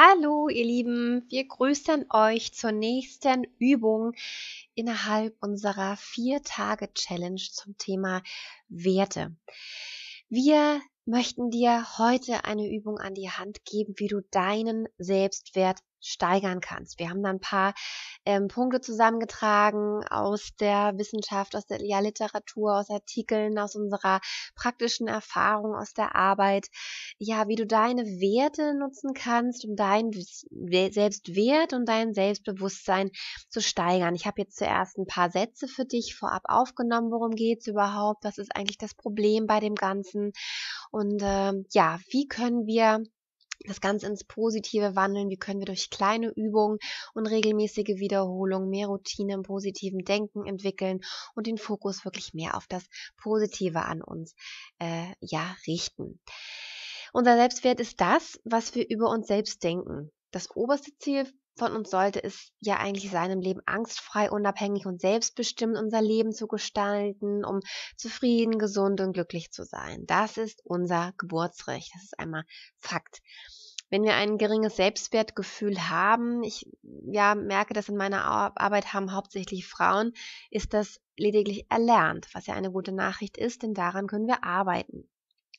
Hallo, ihr Lieben. Wir grüßen euch zur nächsten Übung innerhalb unserer Vier-Tage-Challenge zum Thema Werte. Wir möchten dir heute eine Übung an die Hand geben, wie du deinen Selbstwert steigern kannst. Wir haben da ein paar ähm, Punkte zusammengetragen aus der Wissenschaft, aus der ja, Literatur, aus Artikeln, aus unserer praktischen Erfahrung, aus der Arbeit. Ja, wie du deine Werte nutzen kannst, um deinen Selbstwert und dein Selbstbewusstsein zu steigern. Ich habe jetzt zuerst ein paar Sätze für dich vorab aufgenommen, worum geht es überhaupt, was ist eigentlich das Problem bei dem Ganzen und äh, ja, wie können wir das Ganze ins Positive wandeln? Wie können wir durch kleine Übungen und regelmäßige Wiederholungen mehr Routine im positiven Denken entwickeln und den Fokus wirklich mehr auf das Positive an uns äh, ja richten? Unser Selbstwert ist das, was wir über uns selbst denken. Das oberste Ziel von uns sollte es ja eigentlich sein, im Leben angstfrei, unabhängig und selbstbestimmt unser Leben zu gestalten, um zufrieden, gesund und glücklich zu sein. Das ist unser Geburtsrecht. Das ist einmal Fakt wenn wir ein geringes Selbstwertgefühl haben, ich ja, merke das in meiner Arbeit haben hauptsächlich Frauen, ist das lediglich erlernt, was ja eine gute Nachricht ist, denn daran können wir arbeiten.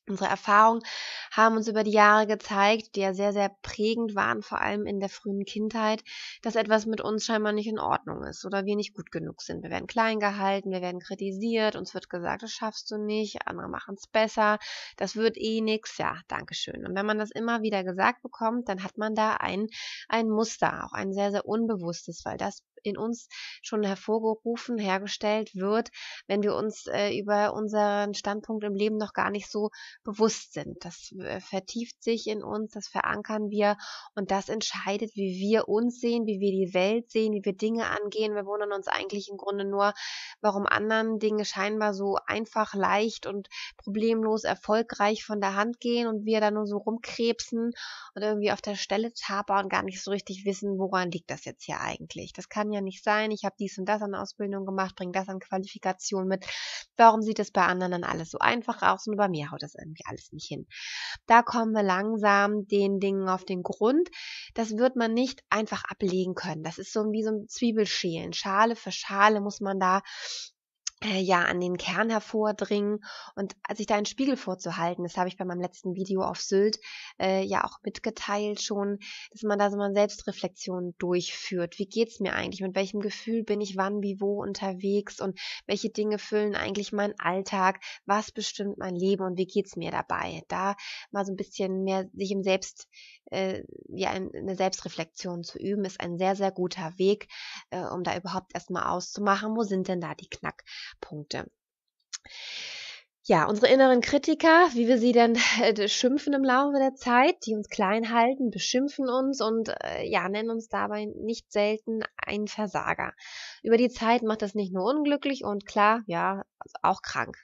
Unsere Erfahrung haben uns über die Jahre gezeigt, die ja sehr, sehr prägend waren, vor allem in der frühen Kindheit, dass etwas mit uns scheinbar nicht in Ordnung ist oder wir nicht gut genug sind. Wir werden klein gehalten, wir werden kritisiert, uns wird gesagt, das schaffst du nicht, andere machen es besser, das wird eh nix, ja, Dankeschön. Und wenn man das immer wieder gesagt bekommt, dann hat man da ein, ein Muster, auch ein sehr, sehr unbewusstes, weil das in uns schon hervorgerufen, hergestellt wird, wenn wir uns äh, über unseren Standpunkt im Leben noch gar nicht so bewusst sind. Das äh, vertieft sich in uns, das verankern wir und das entscheidet, wie wir uns sehen, wie wir die Welt sehen, wie wir Dinge angehen. Wir wundern uns eigentlich im Grunde nur, warum anderen Dinge scheinbar so einfach, leicht und problemlos erfolgreich von der Hand gehen und wir da nur so rumkrebsen und irgendwie auf der Stelle tapern und gar nicht so richtig wissen, woran liegt das jetzt hier eigentlich. Das kann kann ja nicht sein, ich habe dies und das an Ausbildung gemacht, bringe das an Qualifikation mit. Warum sieht es bei anderen dann alles so einfach aus und bei mir haut das irgendwie alles nicht hin? Da kommen wir langsam den Dingen auf den Grund. Das wird man nicht einfach ablegen können. Das ist so wie so ein Zwiebelschälen. Schale für Schale muss man da äh, ja an den Kern hervordringen und sich da einen Spiegel vorzuhalten. Das habe ich bei meinem letzten Video auf Sylt äh, ja auch mitgeteilt schon, dass man da so mal Selbstreflexion durchführt. Wie geht's mir eigentlich? Mit welchem Gefühl bin ich wann, wie, wo unterwegs? Und welche Dinge füllen eigentlich meinen Alltag? Was bestimmt mein Leben und wie geht's mir dabei? Da mal so ein bisschen mehr sich im Selbst äh, ja, eine Selbstreflexion zu üben, ist ein sehr, sehr guter Weg, äh, um da überhaupt erstmal auszumachen, wo sind denn da die Knackpunkte ja, unsere inneren Kritiker, wie wir sie denn äh, schimpfen im Laufe der Zeit, die uns klein halten, beschimpfen uns und äh, ja, nennen uns dabei nicht selten einen Versager. Über die Zeit macht das nicht nur unglücklich und klar, ja, also auch krank.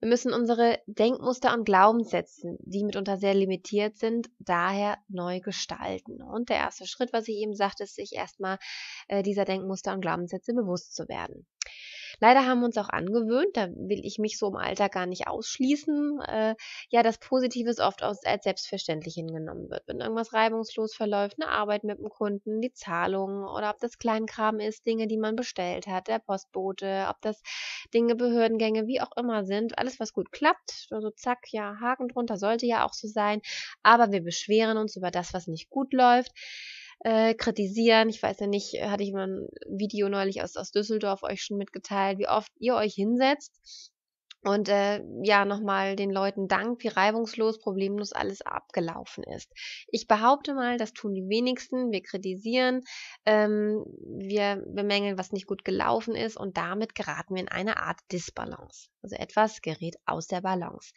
Wir müssen unsere Denkmuster und Glaubenssätze, die mitunter sehr limitiert sind, daher neu gestalten. Und der erste Schritt, was ich eben sagte, ist, sich erstmal äh, dieser Denkmuster und Glaubenssätze bewusst zu werden. Leider haben wir uns auch angewöhnt, da will ich mich so im Alter gar nicht ausschließen, äh, ja, dass Positives oft als selbstverständlich hingenommen wird. Wenn irgendwas reibungslos verläuft, eine Arbeit mit dem Kunden, die Zahlung oder ob das Kleinkram ist, Dinge, die man bestellt hat, der Postbote, ob das Dinge, Behördengänge, wie auch immer sind, alles, was gut klappt, also zack, ja, Haken drunter, sollte ja auch so sein, aber wir beschweren uns über das, was nicht gut läuft äh, kritisieren. Ich weiß ja nicht, äh, hatte ich mal ein Video neulich aus, aus Düsseldorf euch schon mitgeteilt, wie oft ihr euch hinsetzt und äh, ja nochmal den Leuten Dank, wie reibungslos, problemlos alles abgelaufen ist. Ich behaupte mal, das tun die wenigsten. Wir kritisieren, ähm, wir bemängeln, was nicht gut gelaufen ist und damit geraten wir in eine Art Disbalance. Also etwas gerät aus der Balance.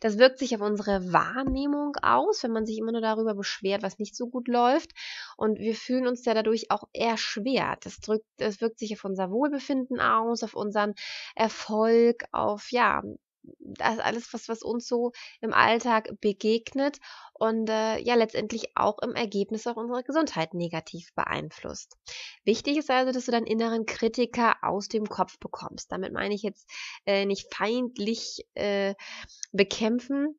Das wirkt sich auf unsere Wahrnehmung aus, wenn man sich immer nur darüber beschwert, was nicht so gut läuft. Und wir fühlen uns ja dadurch auch erschwert. Das, drückt, das wirkt sich auf unser Wohlbefinden aus, auf unseren Erfolg, auf ja ja, das ist alles, was, was uns so im Alltag begegnet und äh, ja letztendlich auch im Ergebnis auch unsere Gesundheit negativ beeinflusst. Wichtig ist also, dass du deinen inneren Kritiker aus dem Kopf bekommst. Damit meine ich jetzt äh, nicht feindlich äh, bekämpfen,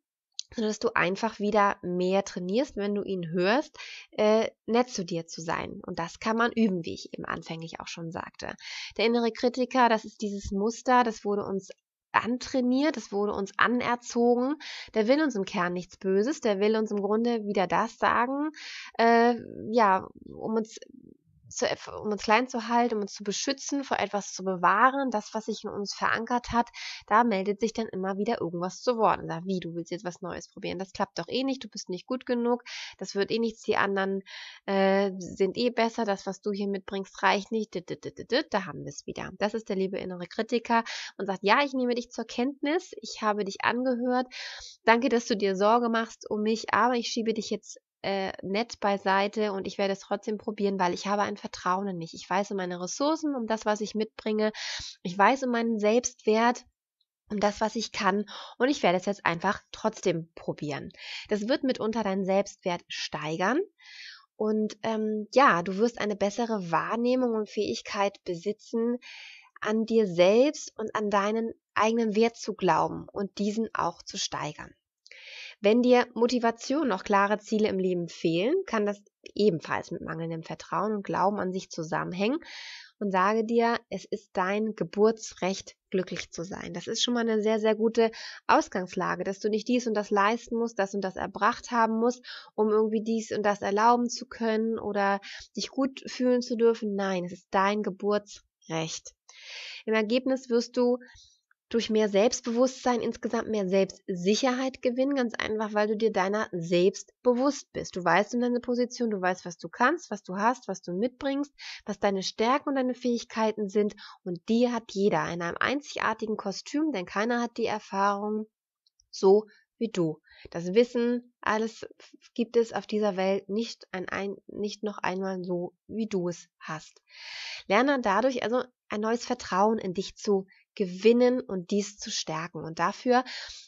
sondern dass du einfach wieder mehr trainierst, wenn du ihn hörst, äh, nett zu dir zu sein. Und das kann man üben, wie ich eben anfänglich auch schon sagte. Der innere Kritiker, das ist dieses Muster, das wurde uns antrainiert, es wurde uns anerzogen. Der will uns im Kern nichts Böses, der will uns im Grunde wieder das sagen, äh, ja, um uns zu, um uns klein zu halten, um uns zu beschützen, vor etwas zu bewahren, das, was sich in uns verankert hat, da meldet sich dann immer wieder irgendwas zu Wort. Und sagt, wie, du willst jetzt was Neues probieren, das klappt doch eh nicht, du bist nicht gut genug, das wird eh nichts, die anderen äh, sind eh besser, das, was du hier mitbringst, reicht nicht, dit, dit, dit, da haben wir es wieder. Das ist der liebe innere Kritiker und sagt, ja, ich nehme dich zur Kenntnis, ich habe dich angehört, danke, dass du dir Sorge machst um mich, aber ich schiebe dich jetzt äh, nett beiseite und ich werde es trotzdem probieren, weil ich habe ein Vertrauen in mich. Ich weiß um meine Ressourcen, um das, was ich mitbringe. Ich weiß um meinen Selbstwert um das, was ich kann. Und ich werde es jetzt einfach trotzdem probieren. Das wird mitunter deinen Selbstwert steigern. Und ähm, ja, du wirst eine bessere Wahrnehmung und Fähigkeit besitzen, an dir selbst und an deinen eigenen Wert zu glauben und diesen auch zu steigern. Wenn dir Motivation noch klare Ziele im Leben fehlen, kann das ebenfalls mit mangelndem Vertrauen und Glauben an sich zusammenhängen und sage dir, es ist dein Geburtsrecht, glücklich zu sein. Das ist schon mal eine sehr, sehr gute Ausgangslage, dass du nicht dies und das leisten musst, das und das erbracht haben musst, um irgendwie dies und das erlauben zu können oder dich gut fühlen zu dürfen. Nein, es ist dein Geburtsrecht. Im Ergebnis wirst du durch mehr Selbstbewusstsein insgesamt mehr Selbstsicherheit gewinnen, ganz einfach, weil du dir deiner selbst bewusst bist. Du weißt um deine Position, du weißt, was du kannst, was du hast, was du mitbringst, was deine Stärken und deine Fähigkeiten sind und die hat jeder in einem einzigartigen Kostüm, denn keiner hat die Erfahrung so wie du. Das Wissen, alles gibt es auf dieser Welt nicht, ein, ein, nicht noch einmal so, wie du es hast. Lerne dadurch also ein neues Vertrauen in dich zu gewinnen und dies zu stärken. Und dafür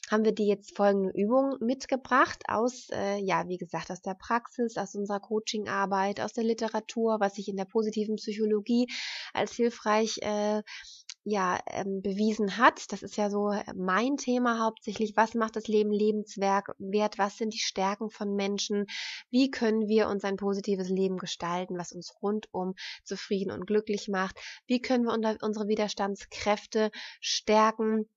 haben wir dir jetzt folgende Übung mitgebracht aus, äh, ja, wie gesagt, aus der Praxis, aus unserer Coachingarbeit, aus der Literatur, was sich in der positiven Psychologie als hilfreich äh, ja ähm, bewiesen hat. Das ist ja so äh, mein Thema hauptsächlich. Was macht das Leben lebenswert? Was sind die Stärken von Menschen? Wie können wir uns ein positives Leben gestalten, was uns rundum zufrieden und glücklich macht? Wie können wir unsere Widerstandskräfte stärken?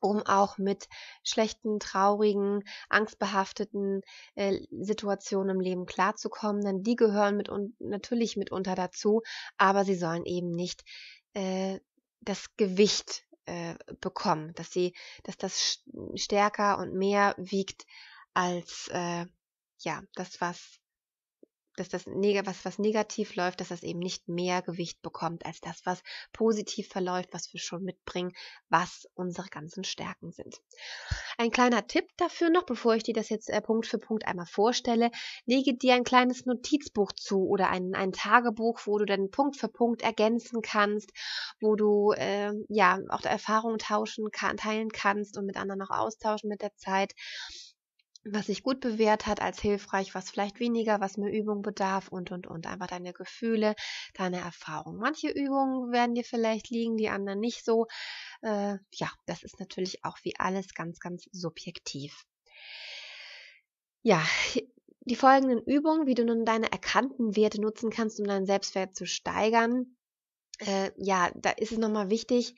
um auch mit schlechten, traurigen, angstbehafteten äh, Situationen im Leben klarzukommen, denn die gehören mit natürlich mitunter dazu, aber sie sollen eben nicht äh, das Gewicht äh, bekommen, dass sie, dass das stärker und mehr wiegt als äh, ja das, was dass das was, was negativ läuft, dass das eben nicht mehr Gewicht bekommt als das, was positiv verläuft, was wir schon mitbringen, was unsere ganzen Stärken sind. Ein kleiner Tipp dafür noch, bevor ich dir das jetzt äh, Punkt für Punkt einmal vorstelle, lege dir ein kleines Notizbuch zu oder ein, ein Tagebuch, wo du dann Punkt für Punkt ergänzen kannst, wo du äh, ja auch Erfahrungen tauschen kann, teilen kannst und mit anderen auch austauschen mit der Zeit was sich gut bewährt hat als hilfreich, was vielleicht weniger, was mehr Übung bedarf und, und, und. Einfach deine Gefühle, deine Erfahrung. Manche Übungen werden dir vielleicht liegen, die anderen nicht so. Äh, ja, das ist natürlich auch wie alles ganz, ganz subjektiv. Ja, die folgenden Übungen, wie du nun deine erkannten Werte nutzen kannst, um deinen Selbstwert zu steigern. Äh, ja, da ist es nochmal wichtig,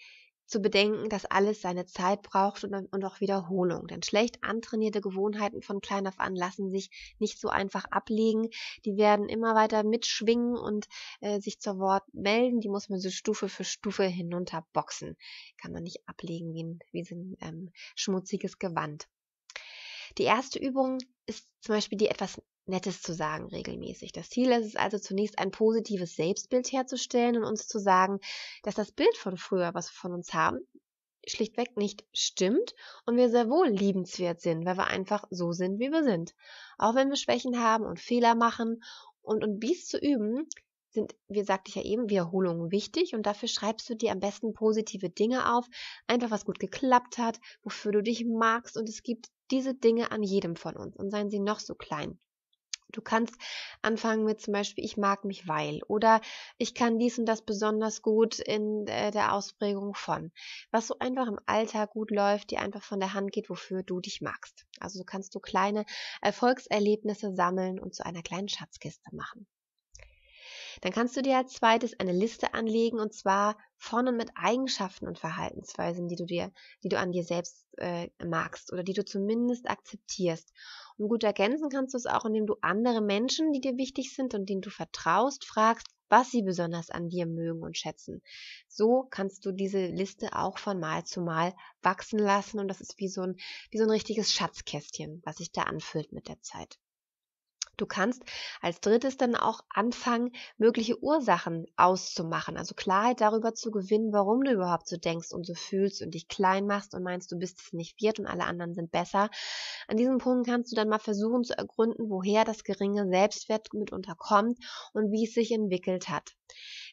zu bedenken, dass alles seine Zeit braucht und, und auch Wiederholung. Denn schlecht antrainierte Gewohnheiten von klein auf an lassen sich nicht so einfach ablegen. Die werden immer weiter mitschwingen und äh, sich zur Wort melden. Die muss man so Stufe für Stufe hinunterboxen. Kann man nicht ablegen wie ein, wie ein ähm, schmutziges Gewand. Die erste Übung ist zum Beispiel dir etwas Nettes zu sagen regelmäßig. Das Ziel ist es also zunächst ein positives Selbstbild herzustellen und uns zu sagen, dass das Bild von früher, was wir von uns haben, schlichtweg nicht stimmt und wir sehr wohl liebenswert sind, weil wir einfach so sind, wie wir sind. Auch wenn wir Schwächen haben und Fehler machen und, und dies zu üben, sind, wie sagte ich ja eben, Wiederholungen wichtig und dafür schreibst du dir am besten positive Dinge auf, einfach was gut geklappt hat, wofür du dich magst und es gibt diese Dinge an jedem von uns und seien sie noch so klein. Du kannst anfangen mit zum Beispiel, ich mag mich weil oder ich kann dies und das besonders gut in äh, der Ausprägung von. Was so einfach im Alltag gut läuft, die einfach von der Hand geht, wofür du dich magst. Also so kannst du kleine Erfolgserlebnisse sammeln und zu einer kleinen Schatzkiste machen. Dann kannst du dir als zweites eine Liste anlegen und zwar vorne mit Eigenschaften und Verhaltensweisen, die du dir, die du an dir selbst äh, magst oder die du zumindest akzeptierst. Und gut ergänzen kannst du es auch, indem du andere Menschen, die dir wichtig sind und denen du vertraust, fragst, was sie besonders an dir mögen und schätzen. So kannst du diese Liste auch von Mal zu Mal wachsen lassen und das ist wie so ein, wie so ein richtiges Schatzkästchen, was sich da anfüllt mit der Zeit. Du kannst als drittes dann auch anfangen, mögliche Ursachen auszumachen, also Klarheit darüber zu gewinnen, warum du überhaupt so denkst und so fühlst und dich klein machst und meinst, du bist es nicht wert und alle anderen sind besser. An diesem Punkt kannst du dann mal versuchen zu ergründen, woher das geringe Selbstwert mitunter kommt und wie es sich entwickelt hat.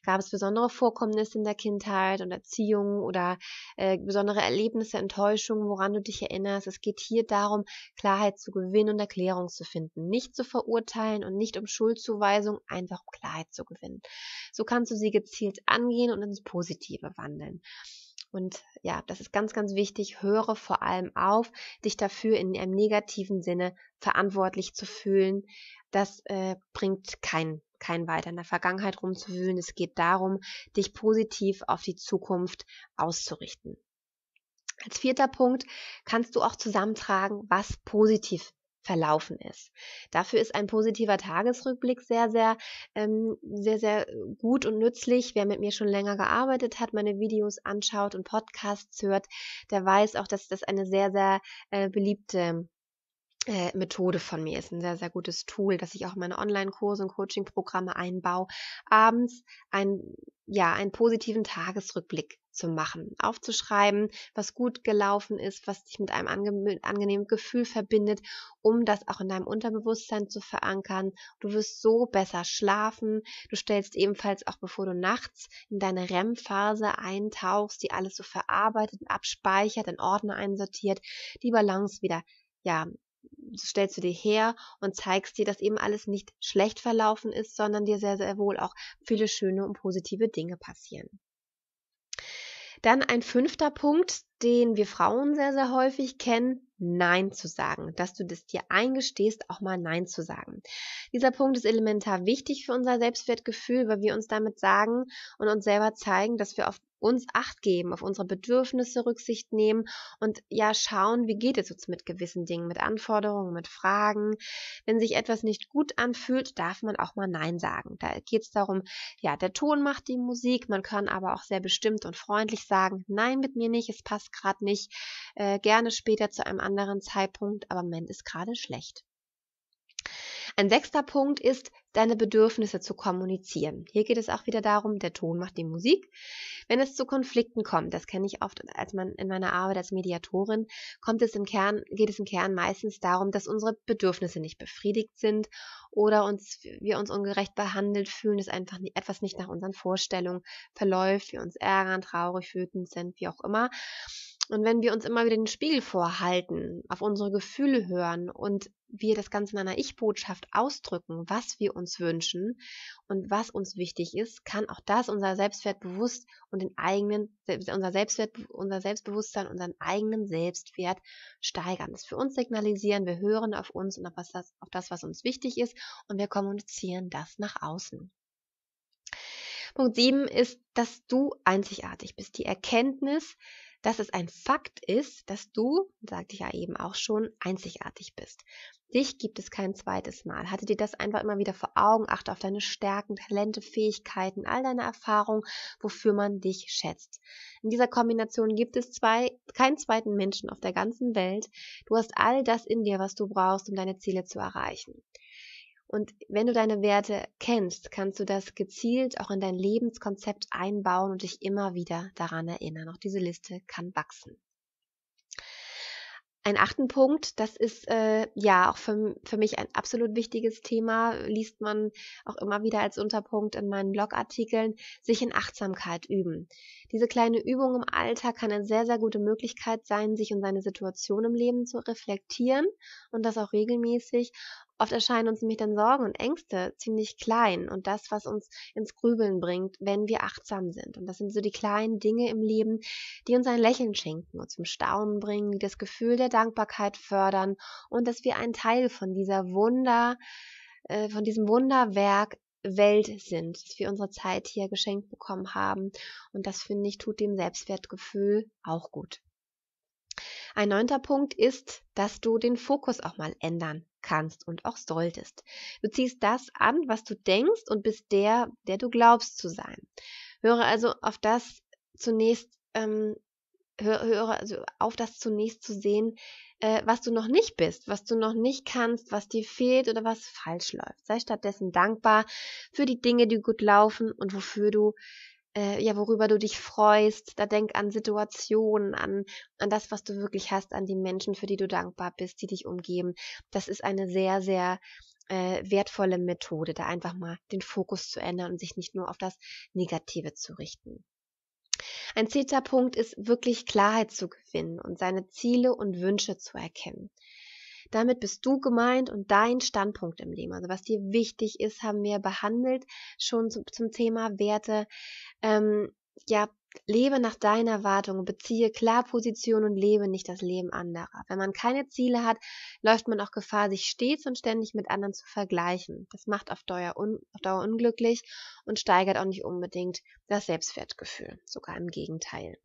Gab es besondere Vorkommnisse in der Kindheit und Erziehung oder äh, besondere Erlebnisse, Enttäuschungen, woran du dich erinnerst? Es geht hier darum, Klarheit zu gewinnen und Erklärung zu finden. Nicht zu verurteilen und nicht um Schuldzuweisung, einfach um Klarheit zu gewinnen. So kannst du sie gezielt angehen und ins Positive wandeln. Und ja, das ist ganz, ganz wichtig. Höre vor allem auf, dich dafür in einem negativen Sinne verantwortlich zu fühlen. Das äh, bringt keinen kein weiter in der Vergangenheit rumzuwühlen. Es geht darum, dich positiv auf die Zukunft auszurichten. Als vierter Punkt kannst du auch zusammentragen, was positiv verlaufen ist. Dafür ist ein positiver Tagesrückblick sehr, sehr, ähm, sehr, sehr gut und nützlich. Wer mit mir schon länger gearbeitet hat, meine Videos anschaut und Podcasts hört, der weiß auch, dass das eine sehr, sehr äh, beliebte äh, Methode von mir ist ein sehr, sehr gutes Tool, dass ich auch meine Online-Kurse und Coaching-Programme einbaue, abends ein, ja, einen positiven Tagesrückblick zu machen, aufzuschreiben, was gut gelaufen ist, was dich mit einem ange angenehmen Gefühl verbindet, um das auch in deinem Unterbewusstsein zu verankern. Du wirst so besser schlafen. Du stellst ebenfalls auch, bevor du nachts in deine REM-Phase eintauchst, die alles so verarbeitet, abspeichert, in Ordner einsortiert, die Balance wieder ja, stellst du dir her und zeigst dir, dass eben alles nicht schlecht verlaufen ist, sondern dir sehr, sehr wohl auch viele schöne und positive Dinge passieren. Dann ein fünfter Punkt, den wir Frauen sehr, sehr häufig kennen, Nein zu sagen, dass du das dir eingestehst, auch mal Nein zu sagen. Dieser Punkt ist elementar wichtig für unser Selbstwertgefühl, weil wir uns damit sagen und uns selber zeigen, dass wir auf uns Acht geben, auf unsere Bedürfnisse Rücksicht nehmen und ja schauen, wie geht es uns mit gewissen Dingen, mit Anforderungen, mit Fragen. Wenn sich etwas nicht gut anfühlt, darf man auch mal Nein sagen. Da geht es darum, ja, der Ton macht die Musik, man kann aber auch sehr bestimmt und freundlich sagen, nein mit mir nicht, es passt gerade nicht, äh, gerne später zu einem anderen Zeitpunkt, aber Moment ist gerade schlecht. Ein sechster Punkt ist, deine Bedürfnisse zu kommunizieren. Hier geht es auch wieder darum, der Ton macht die Musik. Wenn es zu Konflikten kommt, das kenne ich oft als man in meiner Arbeit als Mediatorin, kommt es im Kern, geht es im Kern meistens darum, dass unsere Bedürfnisse nicht befriedigt sind oder uns, wir uns ungerecht behandelt fühlen, es einfach nie, etwas nicht nach unseren Vorstellungen verläuft, wir uns ärgern, traurig, wütend sind, wie auch immer. Und wenn wir uns immer wieder den Spiegel vorhalten, auf unsere Gefühle hören und wir das Ganze in einer Ich-Botschaft ausdrücken, was wir uns wünschen und was uns wichtig ist, kann auch das unser Selbstwertbewusst und den eigenen, unser Selbstwert, unser Selbstbewusstsein, unseren eigenen Selbstwert steigern. Das für uns signalisieren, wir hören auf uns und auf, was das, auf das, was uns wichtig ist und wir kommunizieren das nach außen. Punkt 7 ist, dass du einzigartig bist. Die Erkenntnis, dass es ein Fakt ist, dass du, sagte ich ja eben auch schon, einzigartig bist. Dich gibt es kein zweites Mal. Hatte dir das einfach immer wieder vor Augen, achte auf deine Stärken, Talente, Fähigkeiten, all deine Erfahrungen, wofür man dich schätzt. In dieser Kombination gibt es zwei, keinen zweiten Menschen auf der ganzen Welt. Du hast all das in dir, was du brauchst, um deine Ziele zu erreichen. Und wenn du deine Werte kennst, kannst du das gezielt auch in dein Lebenskonzept einbauen und dich immer wieder daran erinnern. Auch diese Liste kann wachsen. Ein achten Punkt, das ist äh, ja auch für, für mich ein absolut wichtiges Thema, liest man auch immer wieder als Unterpunkt in meinen Blogartikeln, sich in Achtsamkeit üben. Diese kleine Übung im Alltag kann eine sehr, sehr gute Möglichkeit sein, sich und seine Situation im Leben zu reflektieren und das auch regelmäßig Oft erscheinen uns nämlich dann Sorgen und Ängste ziemlich klein und das, was uns ins Grübeln bringt, wenn wir achtsam sind. Und das sind so die kleinen Dinge im Leben, die uns ein Lächeln schenken und zum Staunen bringen, die das Gefühl der Dankbarkeit fördern und dass wir ein Teil von dieser Wunder, äh, von diesem Wunderwerk Welt sind, dass wir unsere Zeit hier geschenkt bekommen haben. Und das finde ich tut dem Selbstwertgefühl auch gut. Ein neunter Punkt ist, dass du den Fokus auch mal ändern kannst und auch solltest. Du ziehst das an, was du denkst und bist der, der du glaubst zu sein. Höre also auf das zunächst, ähm, höre, höre also auf das zunächst zu sehen, äh, was du noch nicht bist, was du noch nicht kannst, was dir fehlt oder was falsch läuft. Sei stattdessen dankbar für die Dinge, die gut laufen und wofür du äh, ja, worüber du dich freust. Da denk an Situationen, an, an das, was du wirklich hast, an die Menschen, für die du dankbar bist, die dich umgeben. Das ist eine sehr, sehr äh, wertvolle Methode, da einfach mal den Fokus zu ändern und sich nicht nur auf das Negative zu richten. Ein zehnter Punkt ist wirklich Klarheit zu gewinnen und seine Ziele und Wünsche zu erkennen. Damit bist du gemeint und dein Standpunkt im Leben. Also was dir wichtig ist, haben wir behandelt schon zum, zum Thema Werte. Ähm, ja, lebe nach deinen Erwartungen, beziehe klar Position und lebe nicht das Leben anderer. Wenn man keine Ziele hat, läuft man auch Gefahr, sich stets und ständig mit anderen zu vergleichen. Das macht auf Dauer, un auf Dauer unglücklich und steigert auch nicht unbedingt das Selbstwertgefühl. Sogar im Gegenteil.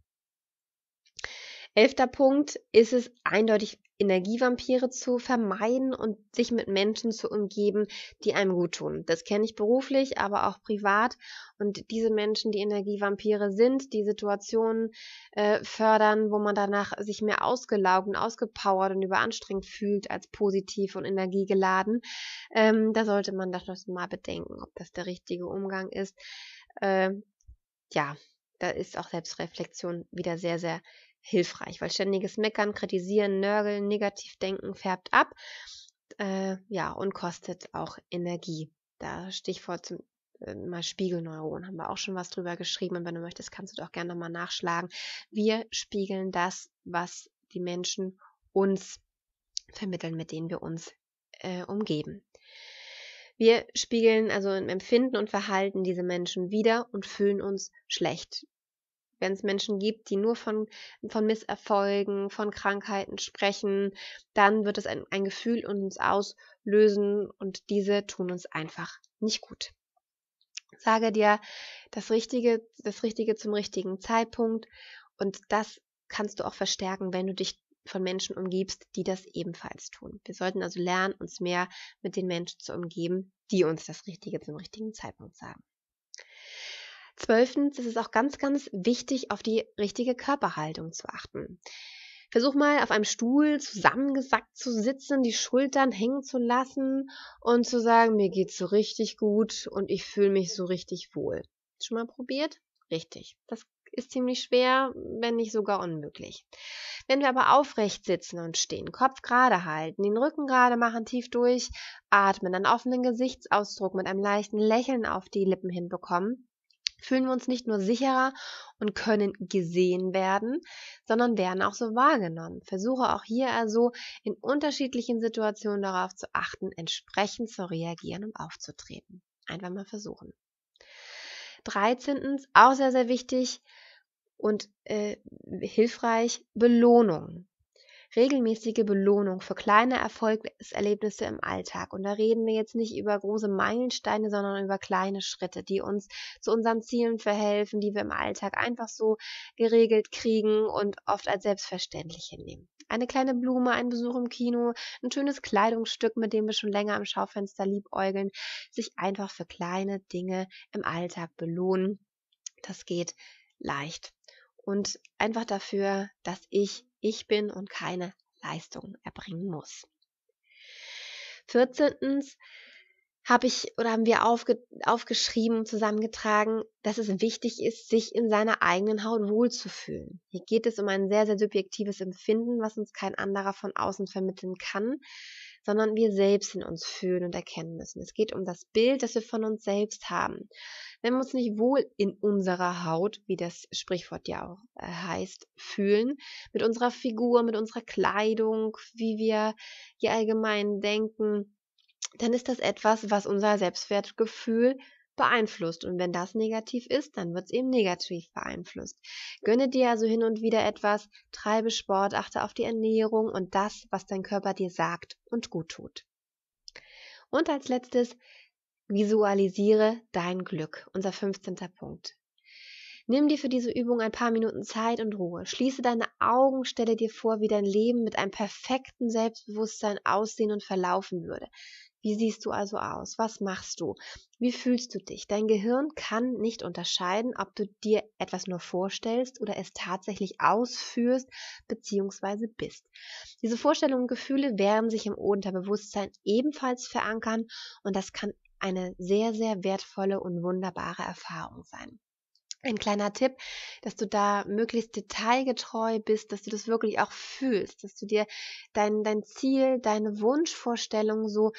Elfter Punkt ist es eindeutig, Energievampire zu vermeiden und sich mit Menschen zu umgeben, die einem gut tun. Das kenne ich beruflich, aber auch privat. Und diese Menschen, die Energievampire sind, die Situationen äh, fördern, wo man danach sich mehr ausgelaugt und ausgepowert und überanstrengt fühlt als positiv und energiegeladen. Ähm, da sollte man das noch mal bedenken, ob das der richtige Umgang ist. Äh, ja, da ist auch Selbstreflexion wieder sehr, sehr hilfreich, weil ständiges Meckern, Kritisieren, Nörgeln, Negativdenken färbt ab, äh, ja, und kostet auch Energie. Da Stichwort zum äh, mal Spiegelneuron, haben wir auch schon was drüber geschrieben und wenn du möchtest, kannst du doch gerne nochmal nachschlagen. Wir spiegeln das, was die Menschen uns vermitteln, mit denen wir uns äh, umgeben. Wir spiegeln also im Empfinden und Verhalten diese Menschen wieder und fühlen uns schlecht wenn es Menschen gibt, die nur von, von Misserfolgen, von Krankheiten sprechen, dann wird es ein, ein Gefühl in uns auslösen und diese tun uns einfach nicht gut. Sage dir das Richtige, das Richtige zum richtigen Zeitpunkt und das kannst du auch verstärken, wenn du dich von Menschen umgibst, die das ebenfalls tun. Wir sollten also lernen, uns mehr mit den Menschen zu umgeben, die uns das Richtige zum richtigen Zeitpunkt sagen. Zwölftens ist es auch ganz, ganz wichtig, auf die richtige Körperhaltung zu achten. Versuch mal auf einem Stuhl zusammengesackt zu sitzen, die Schultern hängen zu lassen und zu sagen, mir geht's so richtig gut und ich fühle mich so richtig wohl. Schon mal probiert? Richtig. Das ist ziemlich schwer, wenn nicht sogar unmöglich. Wenn wir aber aufrecht sitzen und stehen, Kopf gerade halten, den Rücken gerade machen, tief durch, atmen, einen offenen Gesichtsausdruck mit einem leichten Lächeln auf die Lippen hinbekommen, fühlen wir uns nicht nur sicherer und können gesehen werden, sondern werden auch so wahrgenommen. Versuche auch hier also in unterschiedlichen Situationen darauf zu achten, entsprechend zu reagieren und aufzutreten. Einfach mal versuchen. 13. auch sehr, sehr wichtig und äh, hilfreich, Belohnung regelmäßige Belohnung für kleine Erfolgserlebnisse im Alltag. Und da reden wir jetzt nicht über große Meilensteine, sondern über kleine Schritte, die uns zu unseren Zielen verhelfen, die wir im Alltag einfach so geregelt kriegen und oft als selbstverständlich hinnehmen. Eine kleine Blume, ein Besuch im Kino, ein schönes Kleidungsstück, mit dem wir schon länger am Schaufenster liebäugeln, sich einfach für kleine Dinge im Alltag belohnen. Das geht leicht und einfach dafür, dass ich ich bin und keine Leistung erbringen muss. Vierzehntens, habe ich oder haben wir aufge, aufgeschrieben, zusammengetragen, dass es wichtig ist, sich in seiner eigenen Haut wohlzufühlen. Hier geht es um ein sehr, sehr subjektives Empfinden, was uns kein anderer von außen vermitteln kann, sondern wir selbst in uns fühlen und erkennen müssen. Es geht um das Bild, das wir von uns selbst haben. Wenn wir uns nicht wohl in unserer Haut, wie das Sprichwort ja auch äh, heißt, fühlen, mit unserer Figur, mit unserer Kleidung, wie wir hier allgemein denken, dann ist das etwas, was unser Selbstwertgefühl beeinflusst. Und wenn das negativ ist, dann wird es eben negativ beeinflusst. Gönne dir also hin und wieder etwas, treibe Sport, achte auf die Ernährung und das, was dein Körper dir sagt und gut tut. Und als letztes, visualisiere dein Glück, unser 15. Punkt. Nimm dir für diese Übung ein paar Minuten Zeit und Ruhe. Schließe deine Augen, stelle dir vor, wie dein Leben mit einem perfekten Selbstbewusstsein aussehen und verlaufen würde. Wie siehst du also aus? Was machst du? Wie fühlst du dich? Dein Gehirn kann nicht unterscheiden, ob du dir etwas nur vorstellst oder es tatsächlich ausführst bzw. bist. Diese Vorstellungen und Gefühle werden sich im Unterbewusstsein ebenfalls verankern und das kann eine sehr, sehr wertvolle und wunderbare Erfahrung sein ein kleiner Tipp, dass du da möglichst detailgetreu bist, dass du das wirklich auch fühlst, dass du dir dein, dein Ziel, deine Wunschvorstellung so,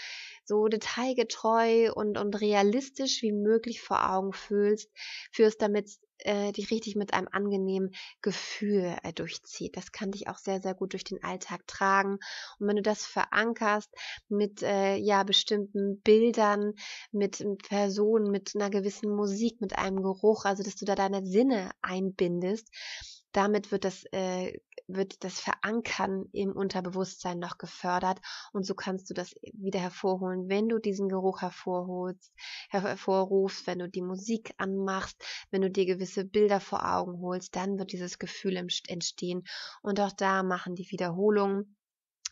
so detailgetreu und, und realistisch wie möglich vor Augen fühlst, führst, damit äh, dich richtig mit einem angenehmen Gefühl äh, durchzieht. Das kann dich auch sehr, sehr gut durch den Alltag tragen. Und wenn du das verankerst mit äh, ja bestimmten Bildern, mit Personen, mit einer gewissen Musik, mit einem Geruch, also dass du da deine Sinne einbindest, damit wird das, äh, wird das Verankern im Unterbewusstsein noch gefördert und so kannst du das wieder hervorholen, wenn du diesen Geruch hervorholst, hervorrufst, wenn du die Musik anmachst, wenn du dir gewisse Bilder vor Augen holst, dann wird dieses Gefühl entstehen und auch da machen die Wiederholungen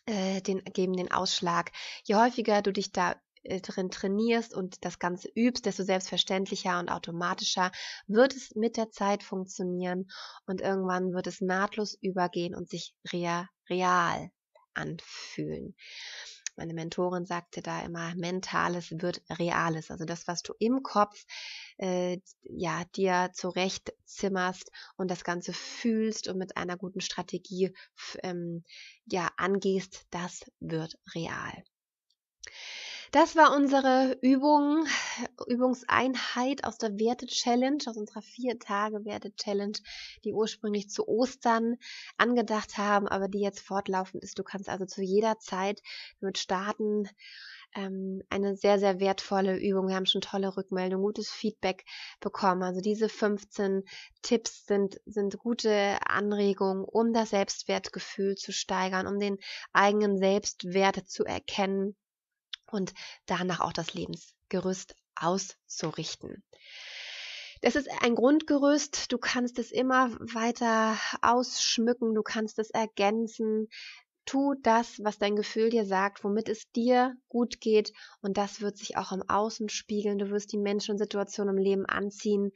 äh, den, geben den Ausschlag. Je häufiger du dich da äh, drin trainierst und das Ganze übst, desto selbstverständlicher und automatischer wird es mit der Zeit funktionieren und irgendwann wird es nahtlos übergehen und sich real, anfühlen. Meine Mentorin sagte da immer, mentales wird reales. Also das, was du im Kopf äh, ja dir zurechtzimmerst und das Ganze fühlst und mit einer guten Strategie ähm, ja angehst, das wird real. Das war unsere Übung, Übungseinheit aus der Werte-Challenge, aus unserer vier Tage Werte-Challenge, die ursprünglich zu Ostern angedacht haben, aber die jetzt fortlaufend ist. Du kannst also zu jeder Zeit damit starten. Ähm, eine sehr, sehr wertvolle Übung. Wir haben schon tolle Rückmeldungen, gutes Feedback bekommen. Also diese 15 Tipps sind, sind gute Anregungen, um das Selbstwertgefühl zu steigern, um den eigenen Selbstwert zu erkennen und danach auch das Lebensgerüst auszurichten. Das ist ein Grundgerüst, du kannst es immer weiter ausschmücken, du kannst es ergänzen. Tu das, was dein Gefühl dir sagt, womit es dir gut geht und das wird sich auch im Außen spiegeln. Du wirst die Menschen und Situationen im Leben anziehen,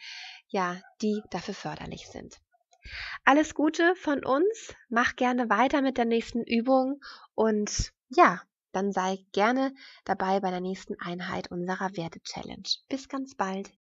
ja, die dafür förderlich sind. Alles Gute von uns, mach gerne weiter mit der nächsten Übung und ja, dann sei gerne dabei bei der nächsten Einheit unserer Werte-Challenge. Bis ganz bald!